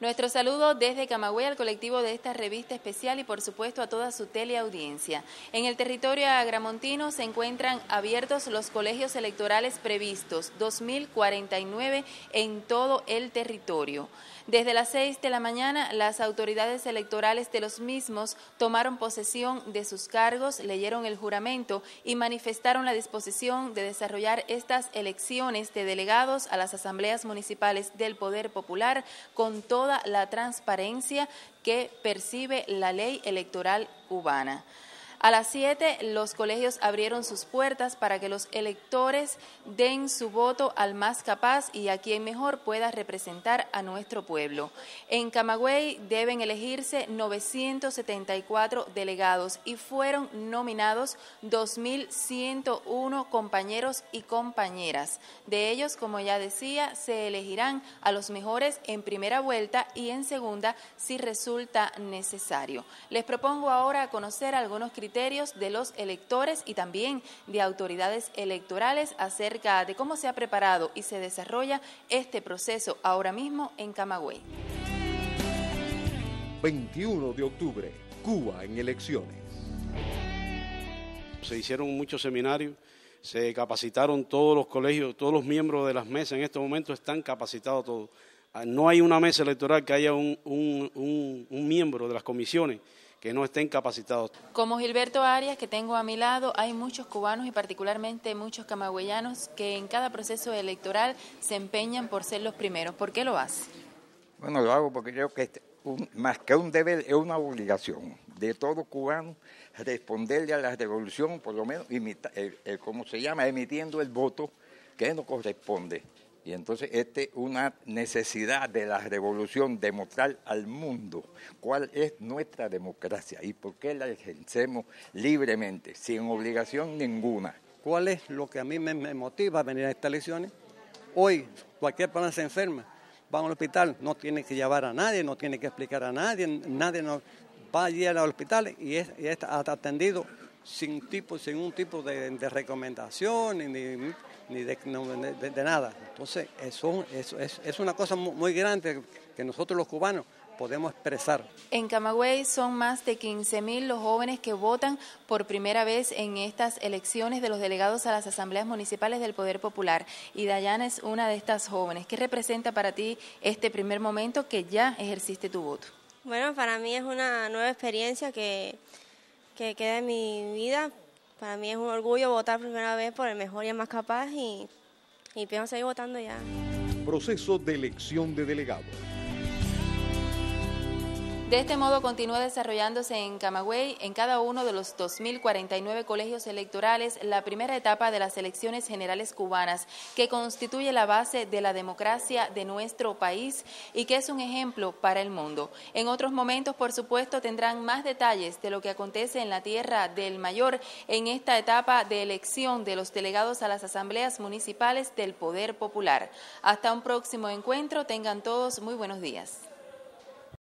Nuestro saludo desde Camagüey al colectivo de esta revista especial y por supuesto a toda su teleaudiencia. En el territorio agramontino se encuentran abiertos los colegios electorales previstos, 2049 en todo el territorio. Desde las 6 de la mañana, las autoridades electorales de los mismos tomaron posesión de sus cargos, leyeron el juramento y manifestaron la disposición de desarrollar estas elecciones de delegados a las asambleas municipales del Poder Popular con todo toda la transparencia que percibe la ley electoral cubana. A las 7 los colegios abrieron sus puertas para que los electores den su voto al más capaz y a quien mejor pueda representar a nuestro pueblo. En Camagüey deben elegirse 974 delegados y fueron nominados 2.101 compañeros y compañeras. De ellos, como ya decía, se elegirán a los mejores en primera vuelta y en segunda si resulta necesario. Les propongo ahora conocer algunos criterios de los electores y también de autoridades electorales acerca de cómo se ha preparado y se desarrolla este proceso ahora mismo en Camagüey. 21 de octubre, Cuba en elecciones. Se hicieron muchos seminarios, se capacitaron todos los colegios, todos los miembros de las mesas en este momento están capacitados todos. Ah, no hay una mesa electoral que haya un miembro de las comisiones que no estén capacitados. Como Gilberto Arias, que tengo a mi lado, hay muchos cubanos y particularmente muchos camagüeyanos que en cada proceso electoral se empeñan por ser los primeros. ¿Por qué lo hace? Bueno, lo hago porque creo que es este, más que un deber, es una obligación de todo cubano responderle a la revolución, por lo menos, eh, eh, como se llama, emitiendo el voto que no corresponde. Y entonces esta es una necesidad de la revolución demostrar al mundo cuál es nuestra democracia y por qué la ejercemos libremente, sin obligación ninguna. ¿Cuál es lo que a mí me, motiva a venir a estas elecciones? Hoy cualquier persona se enferma, va al hospital, no tiene que llevar a nadie, no tiene que explicar a nadie, nadie nos va allí al hospital y está y atendido sin, tipo, sin un tipo de, recomendación ni, ni de, nada. Entonces, eso, es, una cosa muy, muy grande que nosotros los cubanos podemos expresar. En Camagüey son más de 15.000 los jóvenes que votan por primera vez en estas elecciones de los delegados a las asambleas municipales del Poder Popular. Y Dayana es una de estas jóvenes. ¿Qué representa para ti este primer momento que ya ejerciste tu voto? Bueno, para mí es una nueva experiencia que que quede en mi vida. Para mí es un orgullo votar primera vez por el mejor y el más capaz y, y pienso seguir votando ya. Proceso de elección de delegados. De este modo continúa desarrollándose en Camagüey, en cada uno de los 2.049 colegios electorales, la primera etapa de las elecciones generales cubanas, que constituye la base de la democracia de nuestro país y que es un ejemplo para el mundo. En otros momentos, por supuesto, tendrán más detalles de lo que acontece en la tierra del mayor en esta etapa de elección de los delegados a las asambleas municipales del Poder Popular. Hasta un próximo encuentro, tengan todos muy buenos días.